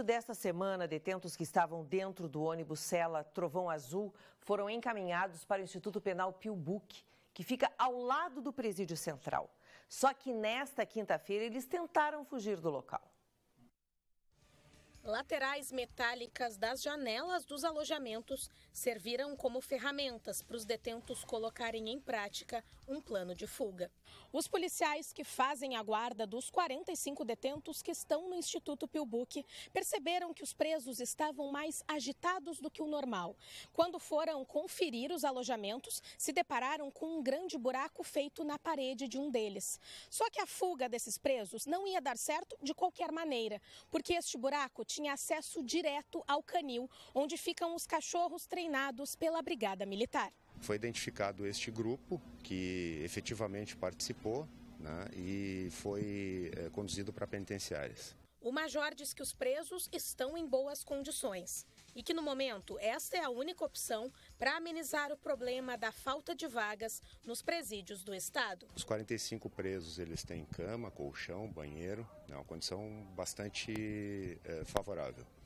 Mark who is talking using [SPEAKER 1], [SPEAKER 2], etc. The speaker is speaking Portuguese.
[SPEAKER 1] início desta semana, detentos que estavam dentro do ônibus Cela Trovão Azul foram encaminhados para o Instituto Penal Pio que fica ao lado do presídio central. Só que nesta quinta-feira eles tentaram fugir do local.
[SPEAKER 2] Laterais metálicas das janelas dos alojamentos serviram como ferramentas para os detentos colocarem em prática um plano de fuga. Os policiais que fazem a guarda dos 45 detentos que estão no Instituto Pilbuc perceberam que os presos estavam mais agitados do que o normal. Quando foram conferir os alojamentos, se depararam com um grande buraco feito na parede de um deles. Só que a fuga desses presos não ia dar certo de qualquer maneira, porque este buraco tinha tinha acesso direto ao canil, onde ficam os cachorros treinados pela Brigada Militar.
[SPEAKER 3] Foi identificado este grupo que efetivamente participou né, e foi é, conduzido para penitenciárias.
[SPEAKER 2] O major diz que os presos estão em boas condições e que, no momento, esta é a única opção para amenizar o problema da falta de vagas nos presídios do Estado.
[SPEAKER 3] Os 45 presos eles têm cama, colchão, banheiro, é uma condição bastante é, favorável.